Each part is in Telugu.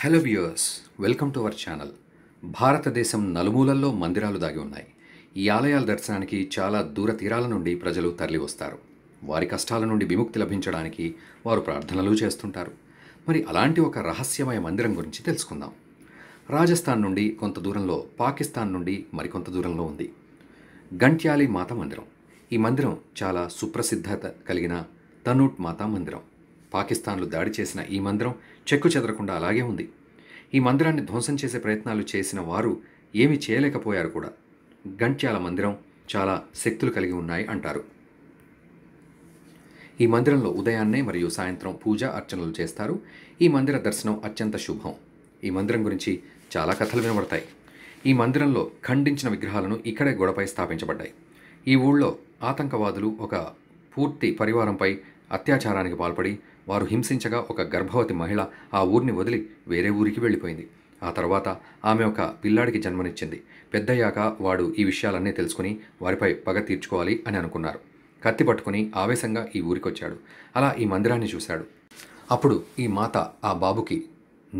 hello viewers welcome to our channel భారతదేశం నలుమూలల్లో మందిరాలు దాగి ఉన్నాయి ఈ ఆలయాల దర్శనానికి చాలా దూర తీరాల నుండి ప్రజలు తరలివస్తారు వారి కష్టాల నుండి విముక్తి లభించడానికి వారు ప్రార్థనలు చేస్తుంటారు మరి అలాంటి ఒక రహస్యమయ మందిరం గురించి తెలుసుకుందాం రాజస్థాన్ నుండి కొంత దూరంలో పాకిస్తాన్ నుండి మరికొంత దూరంలో ఉంది గంట్యాలి మాత మందిరం ఈ మందిరం చాలా సుప్రసిద్ధత కలిగిన తనూట్ మాతా మందిరం పాకిస్తాన్లు దాడి చేసిన ఈ మందిరం చెక్కు చెదరకుండా అలాగే ఉంది ఈ మందిరాన్ని ధ్వంసం చేసే ప్రయత్నాలు చేసిన వారు ఏమి చేయలేకపోయారు కూడా గంట్యాల మందిరం చాలా శక్తులు కలిగి ఉన్నాయి అంటారు ఈ మందిరంలో ఉదయాన్నే మరియు సాయంత్రం పూజ అర్చనలు చేస్తారు ఈ మందిర దర్శనం అత్యంత శుభం ఈ మందిరం గురించి చాలా కథలు వినబడతాయి ఈ మందిరంలో ఖండించిన విగ్రహాలను ఇక్కడే గోడపై స్థాపించబడ్డాయి ఈ ఊళ్ళో ఆతంకవాదులు ఒక పూర్తి పరివారంపై అత్యాచారానికి పాల్పడి వారు హింసించగా ఒక గర్భవతి మహిళ ఆ ఊరిని వదిలి వేరే ఊరికి వెళ్ళిపోయింది ఆ తర్వాత ఆమె ఒక పిల్లాడికి జన్మనిచ్చింది పెద్దయ్యాక వాడు ఈ విషయాలన్నీ తెలుసుకుని వారిపై పగ తీర్చుకోవాలి అని అనుకున్నారు కత్తి పట్టుకుని ఆవేశంగా ఈ ఊరికి వచ్చాడు అలా ఈ మందిరాన్ని చూశాడు అప్పుడు ఈ మాత ఆ బాబుకి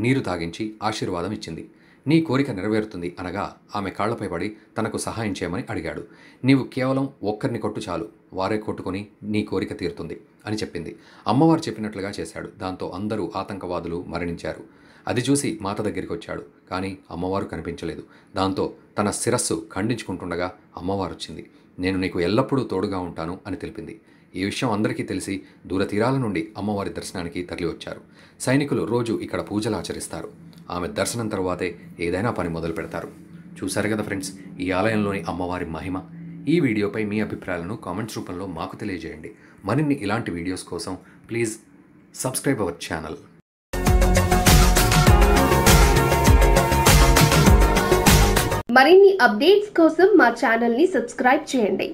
నీరు తాగించి ఆశీర్వాదం ఇచ్చింది నీ కోరిక నెరవేరుతుంది అనగా ఆమె కాళ్లపై పడి తనకు సహాయం చేయమని అడిగాడు నీవు కేవలం ఒక్కరిని కొట్టు చాలు వారే కొట్టుకొని నీ కోరిక తీరుతుంది అని చెప్పింది అమ్మవారు చెప్పినట్లుగా చేశాడు దాంతో అందరూ ఆతంకవాదులు మరణించారు అది చూసి మాత దగ్గరికి వచ్చాడు కానీ అమ్మవారు కనిపించలేదు దాంతో తన శిరస్సు ఖండించుకుంటుండగా అమ్మవారు వచ్చింది నేను నీకు ఎల్లప్పుడూ తోడుగా ఉంటాను అని తెలిపింది ఈ విషయం అందరికీ తెలిసి దూరతీరాల నుండి అమ్మవారి దర్శనానికి తరలివచ్చారు సైనికులు రోజు ఇక్కడ పూజలు ఆచరిస్తారు ఆమె దర్శనం తర్వాతే ఏదైనా పని మొదలు పెడతారు చూశారు కదా ఫ్రెండ్స్ ఈ ఆలయంలోని అమ్మవారి మహిమ ఈ వీడియోపై మీ అభిప్రాయాలను కామెంట్స్ రూపంలో మాకు తెలియజేయండి మరిన్ని ఇలాంటి వీడియోస్ కోసం ప్లీజ్ సబ్స్క్రైబ్ అవర్ ఛానల్ మరిన్ని అప్డేట్స్ కోసం మా ఛానల్ని సబ్స్క్రైబ్ చేయండి